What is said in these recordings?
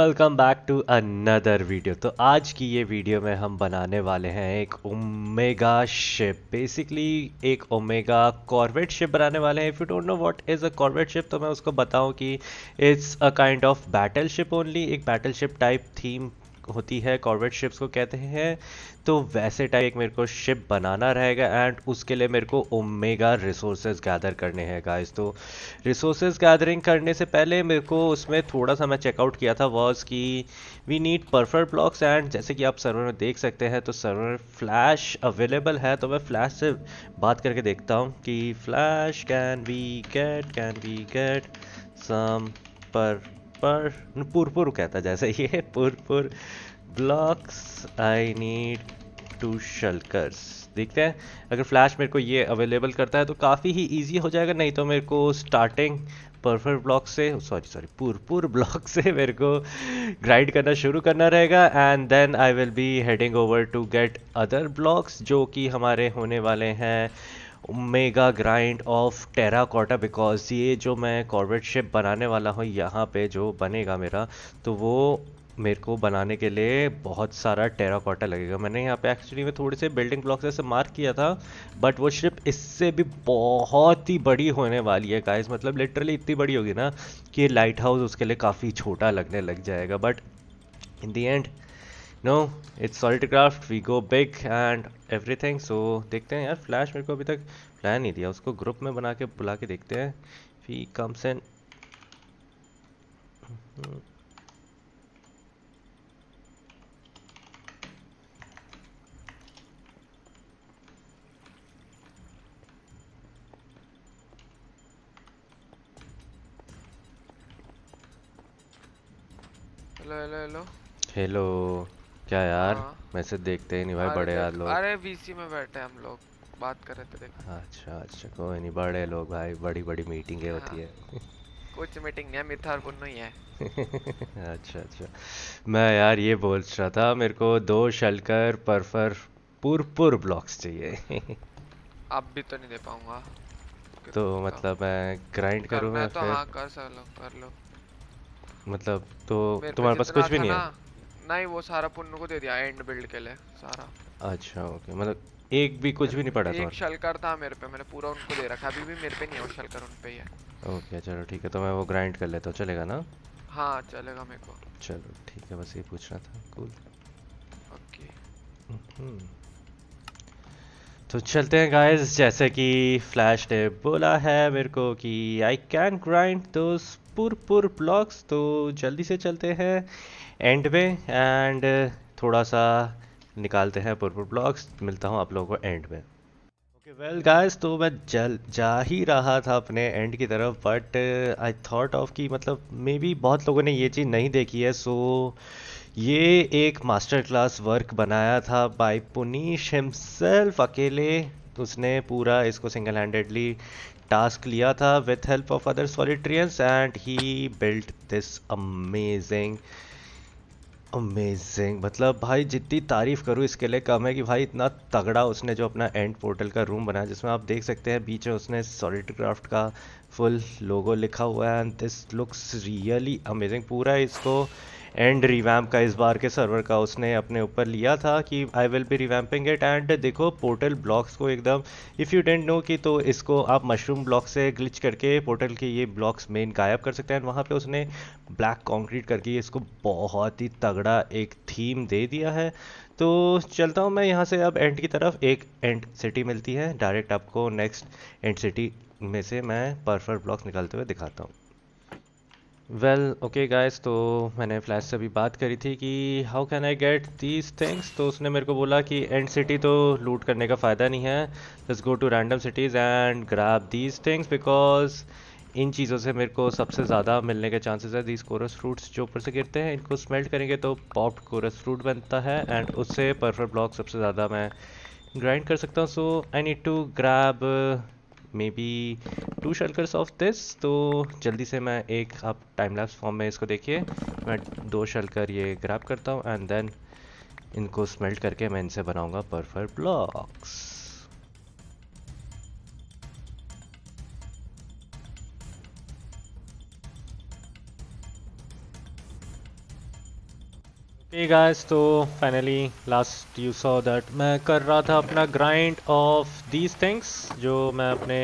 Welcome back to another video तो आज की ये वीडियो में हम बनाने वाले हैं एक ओमेगा शिप बेसिकली एक ओमेगा कॉर्बेट शिप बनाने वाले हैं if you don't know what is a corvette ship तो मैं उसको बताऊं कि it's a kind of battle ship only एक बैटल शिप टाइप थीम होती है कॉर्बेट शिप्स को कहते हैं तो वैसे टाइप एक मेरे को शिप बनाना रहेगा एंड उसके लिए मेरे को ओमेगा रिसोर्सेज गैदर करने हैं गाइस तो रिसोर्सेज गैदरिंग करने से पहले मेरे को उसमें थोड़ा सा मैं चेकआउट किया था वॉज कि we need perfect blocks and जैसे कि आप सर्वर में देख सकते हैं तो सर्वर फ्लैश अवेलेबल है तो मैं फ्लैश से बात करके देखता हूँ कि flash can we get can we get some पर पर पुरपुर कहता जैसे ये purpur blocks I need to shulkers देखते हैं अगर फ्लैश मेरे को ये अवेलेबल करता है तो काफ़ी ही इजी हो जाएगा नहीं तो मेरे को स्टार्टिंग परफर ब्लॉक से सॉरी सॉरी पुरपुर ब्लॉक से मेरे को ग्राइड करना शुरू करना रहेगा and then I will be heading over to get other blocks जो कि हमारे होने वाले हैं mega grind of terracotta because ये जो मैं कॉर्बेट शिप बनाने वाला हूँ यहाँ पे जो बनेगा मेरा तो वो मेरे को बनाने के लिए बहुत सारा टेराकोटा लगेगा मैंने यहाँ पे एक्चुअली में थोड़े से बिल्डिंग ब्लॉक्स ऐसे मार्क किया था बट वो शिप इससे भी बहुत ही बड़ी होने वाली है गाइस मतलब लिटरली इतनी बड़ी होगी ना कि लाइट हाउस उसके लिए काफ़ी छोटा लगने लग जाएगा but in the end no it's craft we go big and everything so देखते हैं यार फ्लैश मेरे को अभी तक प्लान नहीं दिया उसको ग्रुप में बना के बुला के देखते हैं फी कम्स एंड हेलो क्या यार हाँ। मैसेज देखते ही नहीं भाई बड़े यार लोग अरे बीसी में बैठे हम लोग बात कर रहे थे देखो अच्छा अच्छा कोई नहीं बड़े लोग भाई बड़ी बड़ी मीटिंग हाँ। होती है कुछ मीटिंग नहीं है मिथार बुन्नू नहीं है अच्छा अच्छा मैं यार ये बोल रहा था मेरे को दो शलकर परफर पुरपुर ब्लॉक्स चाहिए अब भी तो नहीं दे पाऊंगा तो मतलब मैं ग्राइंड करूँ मैं तो हाँ कर लो कर लो मतलब तो, तो तुम्हारे पास कुछ भी नहीं है नहीं वो सारा पुन्नु को दे दिया एंड बिल्ड के लिए सारा अच्छा ओके मतलब एक भी कुछ भी नहीं पड़ा था एक शलकर था मेरे पे मैंने पूरा उनको दे रखा अभी भी मेरे पे नहीं है वो शलकर उन पे ही है ओके चलो ठीक है तो मैं वो ग्राइंड कर लेता हूं चलेगा ना हां चलेगा मेरे को चलो ठीक है बस ये पूछ रहा था कूल ओके हम्म। तो चलते हैं गाइस जैसे कि फ्लैश ने बोला है मेरे को कि I can grind those purpur blocks तो जल्दी से चलते हैं एंड में एंड थोड़ा सा निकालते हैं पुरपुर ब्लॉग्स मिलता हूँ आप लोगों को एंड में ओके वेल गाइस तो मैं जल जा ही रहा था अपने एंड की तरफ बट आई थॉट ऑफ कि मतलब मे बी बहुत लोगों ने ये चीज़ नहीं देखी है सो ये एक मास्टर क्लास वर्क बनाया था बाई पुनीश हिमसेल्फ अकेले उसने पूरा इसको सिंगल हैंडेडली टास्क लिया था with help of other solitarians and he built this amazing amazing मतलब भाई जितनी तारीफ़ करूँ इसके लिए कम है कि भाई इतना तगड़ा उसने जो अपना एंड पोर्टल का रूम बनाया जिसमें आप देख सकते हैं बीच में उसने सॉलिट क्राफ्ट का फुल लोगो लिखा हुआ है and this looks really amazing पूरा इसको एंड रिवैम्प का इस बार के सर्वर का उसने अपने ऊपर लिया था कि I will be revamping it and देखो पोर्टल ब्लॉक्स को एकदम इफ़ यू डेंट नो कि तो इसको आप मशरूम ब्लॉक से ग्लिच करके पोर्टल के ये ब्लॉक्स मेन गायब कर सकते हैं वहाँ पर उसने ब्लैक कॉन्क्रीट करके इसको बहुत ही तगड़ा एक थीम दे दिया है तो चलता हूँ मैं यहाँ से अब एंड की तरफ एक एंड सिटी मिलती है डायरेक्ट आपको नेक्स्ट एंड सिटी में से मैं परफर ब्लॉक्स निकालते हुए दिखाता हूँ वेल ओके गाइस तो मैंने फ्लैश से अभी बात करी थी कि how can I get these things तो उसने मेरे को बोला कि एंड सिटी तो लूट करने का फ़ायदा नहीं है let's go to random cities and grab these things because इन चीज़ों से मेरे को सबसे ज़्यादा मिलने के चांसेस है दीज कोरस फ्रूट्स जो ऊपर से गिरते हैं इनको स्मेल्ट करेंगे तो पॉप कोरस फ्रूट बनता है एंड उससे परफेक्ट ब्लॉक सबसे ज़्यादा मैं ग्राइंड कर सकता हूँ so I need to grab maybe two shulkers of this तो जल्दी से मैं एक आप टाइम लैप्स फॉर्म में इसको देखिए मैं दो शल्कर ये ग्रैप करता हूँ एंड देन इनको स्मेल्ट करके मैं इनसे बनाऊँगा परफर ब्लॉक्स hey guys तो finally last you saw that मैं कर रहा था अपना ग्राइंड ऑफ दीज थिंग्स जो मैं अपने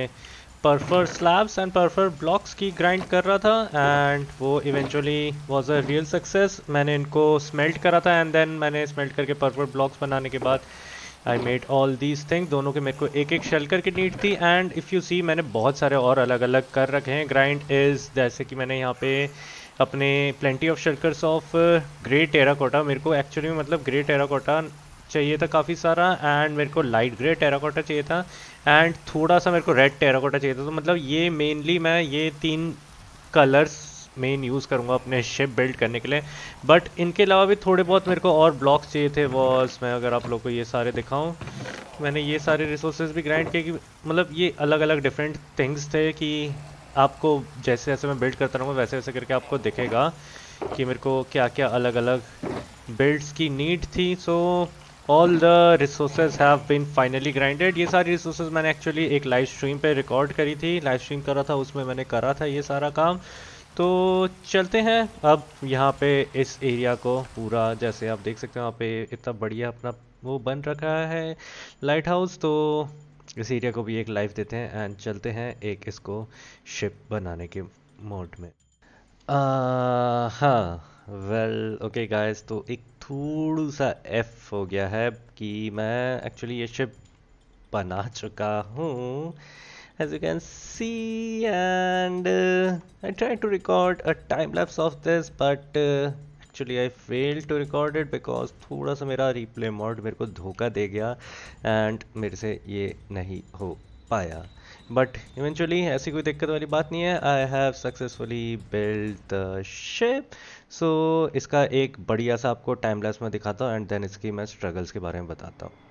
purpur slabs and purpur blocks की ग्राइंड कर रहा था एंड वो eventually was a real success मैंने इनको स्मेल्ट करा था एंड देन मैंने स्मेल्ट करके परफर ब्लॉक्स बनाने के बाद I made all these things दोनों के मेरे को एक एक shell करके need थी एंड इफ़ यू सी मैंने बहुत सारे और अलग अलग कर रखे हैं ग्राइंड इज़ जैसे कि मैंने यहाँ पे अपने plenty of shulkers of gray terracotta मेरे को एक्चुअली में मतलब ग्रे टेराकोटा चाहिए था काफ़ी सारा एंड मेरे को लाइट ग्रे टेराकोटा चाहिए था एंड थोड़ा सा मेरे को रेड टेराकोटा चाहिए था तो मतलब ये मेनली मैं ये तीन कलर्स मेन यूज़ करूँगा अपने शिप बिल्ड करने के लिए बट इनके अलावा भी थोड़े बहुत मेरे को और ब्लॉक्स चाहिए थे वॉल्स मैं अगर आप लोग को ये सारे दिखाऊँ मैंने ये सारे रिसोर्सेज भी ग्रैंड किए कि मतलब ये अलग अलग डिफरेंट थिंग्स थे कि आपको जैसे जैसे मैं बिल्ड करता रहूँगा वैसे वैसे करके आपको दिखेगा कि मेरे को क्या क्या अलग अलग बिल्ड्स की नीड थी so all the resources have been finally grinded ये सारी रिसोर्सेज मैंने एक्चुअली एक लाइव स्ट्रीम पे रिकॉर्ड करी थी लाइव स्ट्रीम करा था उसमें मैंने करा था ये सारा काम तो चलते हैं अब यहाँ पे इस एरिया को पूरा जैसे आप देख सकते हैं यहाँ पे इतना बढ़िया अपना वो बन रखा है लाइट हाउस तो इस एरिया को भी एक लाइफ देते हैं एंड चलते हैं एक इसको शिप बनाने के मोड में हाँ वेल ओके गाइस तो एक थोड़ा सा एफ हो गया है कि मैं एक्चुअली ये शिप बना चुका हूँ as you can see and I try to record a time lapse of this but actually I fail to record it because थोड़ा सा मेरा रिप्ले मॉड मेरे को धोखा दे गया एंड मेरे से ये नहीं हो पाया बट इवेंचुअली ऐसी कोई दिक्कत वाली बात नहीं है I have successfully build shape so इसका एक बढ़िया सा आपको टाइम लैस में दिखाता हूँ एंड देन इसकी मैं स्ट्रगल्स के बारे में बताता हूँ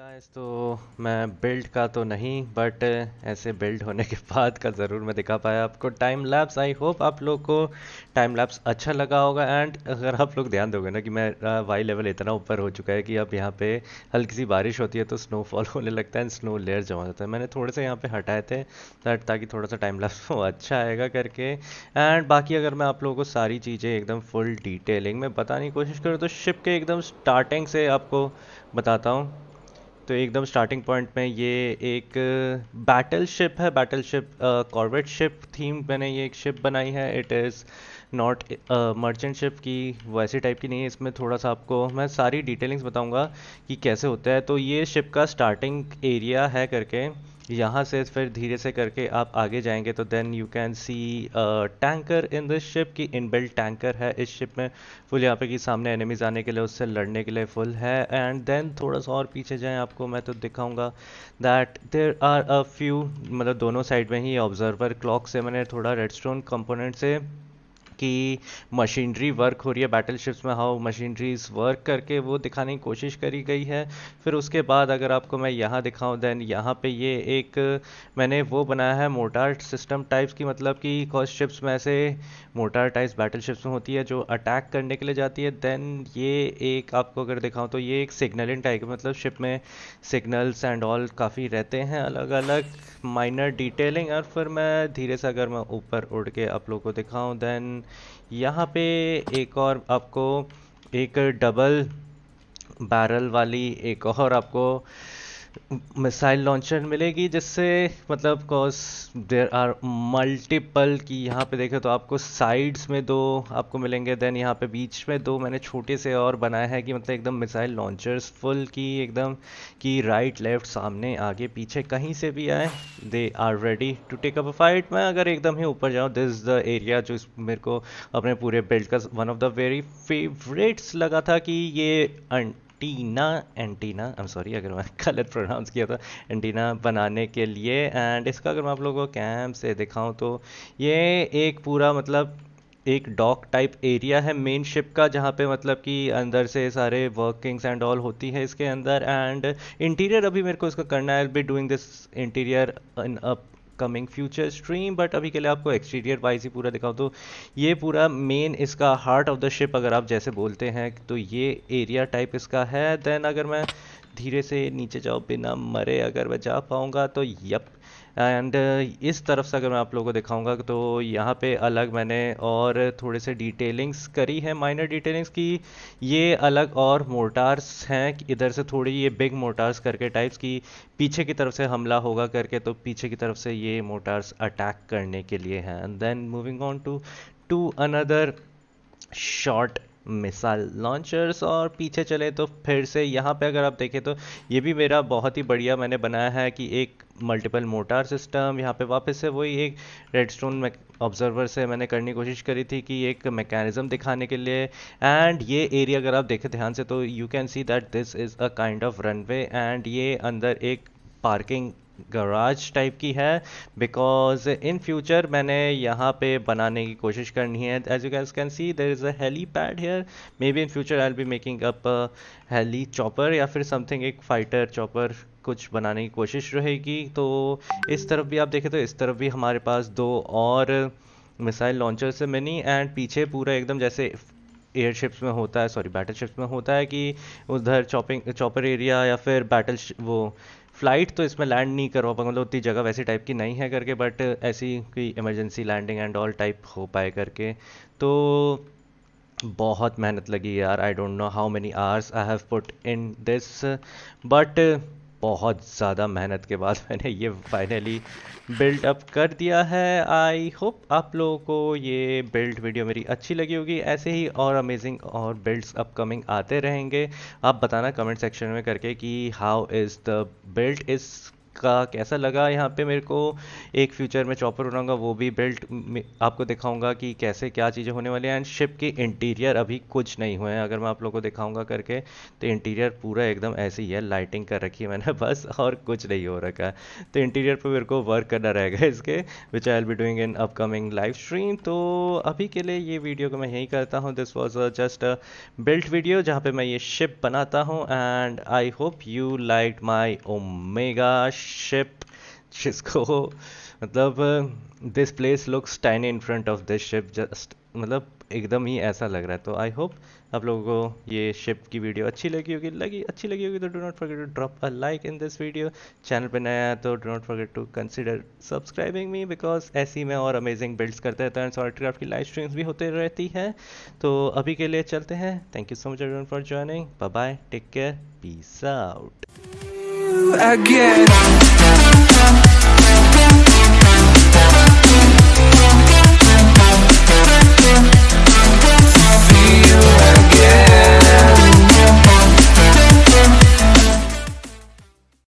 गाइस तो मैं बिल्ड का तो नहीं बट ऐसे बिल्ड होने के बाद का ज़रूर मैं दिखा पाया आपको टाइम लैप्स आई होप आप लोग को टाइम लैप्स अच्छा लगा होगा एंड अगर आप लोग ध्यान दोगे ना कि मैं वाई लेवल इतना ऊपर हो चुका है कि अब यहाँ पे हल्की सी बारिश होती है तो स्नो फॉल होने लगता है एंड स्नो लेयर जमा होता है मैंने थोड़े से यहाँ पर हटाए थे ताकि थोड़ा सा टाइम लैप्स अच्छा आएगा करके एंड बाकी अगर मैं आप लोगों को सारी चीज़ें एकदम फुल डिटेलिंग में बताने की कोशिश करूँ तो शिप के एकदम स्टार्टिंग से आपको बताता हूँ तो एकदम स्टार्टिंग पॉइंट में ये एक बैटल uh, शिप है battle ship corvette ship theme मैंने ये एक शिप बनाई है it is not merchant ship की वैसे टाइप की नहीं है इसमें थोड़ा सा आपको मैं सारी डिटेलिंग्स बताऊंगा कि कैसे होता है तो ये शिप का स्टार्टिंग एरिया है करके यहाँ से फिर धीरे से करके आप आगे जाएंगे तो then you can see tanker in this ship की इनबिल्ट टैंकर है इस शिप में फुल यहाँ पे कि सामने एनिमीज आने के लिए उससे लड़ने के लिए फुल है एंड देन थोड़ा सा और पीछे जाएँ आपको मैं तो दिखाऊँगा that there are a few मतलब दोनों साइड में ही ऑब्जर्वर क्लॉक से मैंने थोड़ा रेड कंपोनेंट से कि मशीनरी वर्क हो रही है बैटल शिप्स में हाउ मशीनरीज वर्क करके वो दिखाने की कोशिश करी गई है फिर उसके बाद अगर आपको मैं यहाँ दिखाऊँ देन यहाँ पे ये एक मैंने वो बनाया है मोटार सिस्टम टाइप्स की मतलब कि कॉस्ट शिप्स में ऐसे मोटार टाइप्स शिप्स में होती है जो अटैक करने के लिए जाती है देन ये एक आपको अगर दिखाऊँ तो ये एक सिग्नल इन टाइप मतलब शिप में सिग्नल्स एंड ऑल काफ़ी रहते हैं अलग अलग माइनर डिटेलिंग और फिर मैं धीरे से अगर मैं ऊपर उड़ के आप लोगों को दिखाऊँ देन यहाँ पे एक और आपको एक डबल बैरल वाली एक और आपको मिसाइल लॉन्चर मिलेगी जिससे मतलब कॉज देर आर मल्टीपल की यहाँ पे देखें तो आपको साइड्स में दो आपको मिलेंगे देन यहाँ पे बीच में दो मैंने छोटे से और बनाया है कि मतलब एकदम मिसाइल लॉन्चर्स फुल की एकदम कि राइट लेफ्ट सामने आगे पीछे कहीं से भी आए they are ready to take up a fight मैं अगर एकदम ही ऊपर जाऊँ दिस द एरिया जो मेरे को अपने पूरे बिल्ड का one of the very favourites लगा था कि ये antenna antenna I am sorry अगर मैं गलत प्रोनाउंस किया था एंटीना बनाने के लिए एंड इसका अगर मैं आप लोगों को कैम्प से दिखाऊँ तो ये एक पूरा मतलब एक डॉक टाइप एरिया है मेन शिप का जहाँ पे मतलब कि अंदर से सारे वर्किंग्स एंड ऑल होती है इसके अंदर एंड इंटीरियर अभी मेरे को इसका करना है be doing this interior in coming future stream but अभी के लिए आपको एक्सटीरियर वाइज ही पूरा दिखाऊँ तो ये पूरा मेन इसका हार्ट ऑफ द शिप अगर आप जैसे बोलते हैं तो ये एरिया टाइप इसका है देन अगर मैं धीरे से नीचे जाओ बिना मरे अगर मैं जा पाऊँगा तो यप एंड uh, इस तरफ से अगर मैं आप लोगों को दिखाऊंगा तो यहाँ पे अलग मैंने और थोड़े से डिटेलिंग्स करी है माइनर डिटेलिंग्स की ये अलग और मोटार्स हैं इधर से थोड़ी ये बिग मोटार्स करके टाइप्स की पीछे की तरफ से हमला होगा करके तो पीछे की तरफ से ये मोटार्स अटैक करने के लिए हैं and then moving on to to another short missile launchers और पीछे चले तो फिर से यहाँ पे अगर आप देखें तो ये भी मेरा बहुत ही बढ़िया मैंने बनाया है कि एक मल्टीपल मोटार सिस्टम यहाँ पे वापस से वही एक रेडस्टोन ऑब्जर्वर से मैंने करने की कोशिश करी थी कि एक मैकेनिज़्म दिखाने के लिए एंड ये एरिया अगर आप देखें ध्यान से तो you can see that this is a kind of runway and ये अंदर एक पार्किंग गराज टाइप की है बिकॉज इन फ्यूचर मैंने यहाँ पे बनाने की कोशिश करनी है as you guess can see there is a helipad here maybe in future I'll be making up helicopter या फिर समथिंग एक फाइटर चॉपर कुछ बनाने की कोशिश रहेगी तो इस तरफ भी आप देखें तो इस तरफ भी हमारे पास दो और मिसाइल लॉन्चर से मिनी एंड पीछे पूरा एकदम जैसे एयरशिप्स में होता है सॉरी बैटल शिप्स में होता है कि उधर चॉपिंग चॉपर एरिया या फिर बैटल वो फ्लाइट तो इसमें लैंड नहीं करवा पाऊंगा मतलब उतनी जगह वैसी टाइप की नहीं है करके बट ऐसी कोई emergency landing and all type हो पाए करके तो बहुत मेहनत लगी यार I don't know how many hours I have put in this but बहुत ज़्यादा मेहनत के बाद मैंने ये फाइनली बिल्ट अप कर दिया है आई होप आप लोगों को ये बिल्ड वीडियो मेरी अच्छी लगी होगी ऐसे ही और अमेजिंग और बिल्ड्स अपकमिंग आते रहेंगे आप बताना कमेंट सेक्शन में करके कि how is the built is का कैसा लगा यहाँ पे मेरे को एक फ्यूचर में चॉपर बनाऊंगा वो भी बिल्ट आपको दिखाऊंगा कि कैसे क्या चीज़ें होने वाली हैं एंड शिप की इंटीरियर अभी कुछ नहीं हुए हैं अगर मैं आप लोगों को दिखाऊंगा करके तो इंटीरियर पूरा एकदम ऐसी ही है लाइटिंग कर रखी है मैंने बस और कुछ नहीं हो रखा है तो इंटीरियर पर मेरे को वर्क करना रहेगा इसके which I'll be doing in upcoming live stream तो अभी के लिए ये वीडियो को मैं यही करता हूँ this was just built video जहाँ पर मैं ये शिप बनाता हूँ and I hope you like my omega ship जिसको मतलब this place looks fine in front of this ship just मतलब एकदम ही ऐसा लग रहा है तो आई होप आप लोगों को ये शिप की वीडियो अच्छी लगी होगी लगी अच्छी लगी होगी तो do not forget to drop a like in this video channel पे नया है तो do not forget to consider subscribing me because ऐसी मैं और अमेजिंग बिल्ड्स करते रहता हूँ सॉर्ट क्राफ्ट की लाइव स्ट्रीम्स भी होते रहती हैं तो अभी के लिए चलते हैं thank you so much everyone for joining bye bye take care peace out again